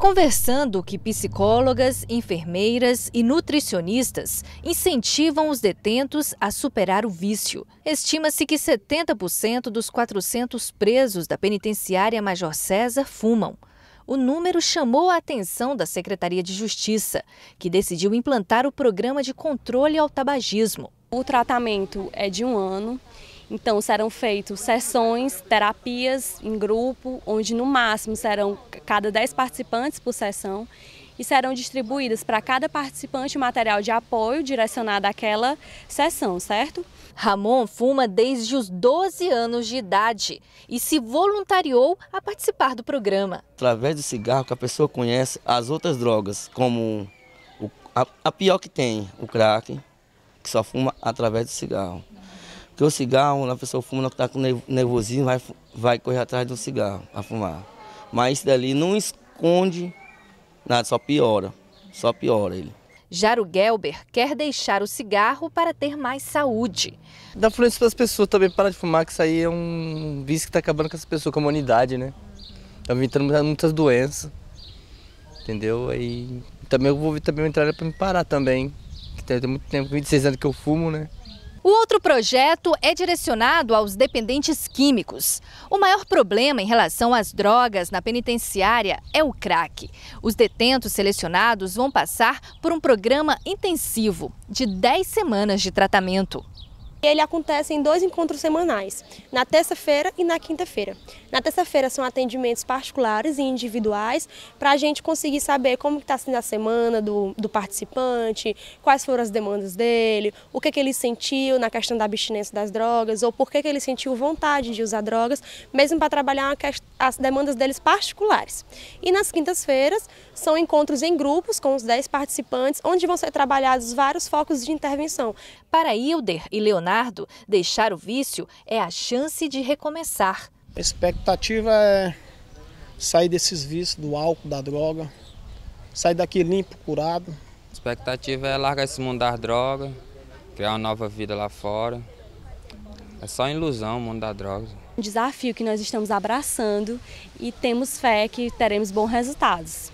conversando que psicólogas, enfermeiras e nutricionistas incentivam os detentos a superar o vício. Estima-se que 70% dos 400 presos da penitenciária Major César fumam. O número chamou a atenção da Secretaria de Justiça, que decidiu implantar o programa de controle ao tabagismo. O tratamento é de um ano então serão feitas sessões, terapias em grupo, onde no máximo serão cada 10 participantes por sessão e serão distribuídas para cada participante material de apoio direcionado àquela sessão, certo? Ramon fuma desde os 12 anos de idade e se voluntariou a participar do programa. Através do cigarro que a pessoa conhece as outras drogas, como o, a, a, pior que tem, o crack, que só fuma através do cigarro. Que o cigarro, a pessoa fuma, que está com nervosismo, vai, vai correr atrás do cigarro a fumar. Mas isso dali não esconde nada, só piora. Só piora ele. Jaro Gelber quer deixar o cigarro para ter mais saúde. Dá influência para as pessoas também parar de fumar, que isso aí é um vício que está acabando com as pessoas, com a humanidade, né? Está evitando muitas doenças, entendeu? Aí também eu vou também entrada para me parar também. Tem muito tempo, 26 anos que eu fumo, né? O outro projeto é direcionado aos dependentes químicos. O maior problema em relação às drogas na penitenciária é o crack. Os detentos selecionados vão passar por um programa intensivo de 10 semanas de tratamento. Ele acontece em dois encontros semanais, na terça-feira e na quinta-feira. Na terça-feira são atendimentos particulares e individuais para a gente conseguir saber como está sendo a semana do, do participante, quais foram as demandas dele, o que, que ele sentiu na questão da abstinência das drogas ou por que, que ele sentiu vontade de usar drogas, mesmo para trabalhar uma questão as demandas deles particulares. E nas quintas-feiras são encontros em grupos com os 10 participantes, onde vão ser trabalhados vários focos de intervenção. Para Hilder e Leonardo, deixar o vício é a chance de recomeçar. A expectativa é sair desses vícios, do álcool, da droga, sair daqui limpo, curado. A expectativa é largar esse mundo das drogas, criar uma nova vida lá fora. É só ilusão o mundo da droga um desafio que nós estamos abraçando e temos fé que teremos bons resultados.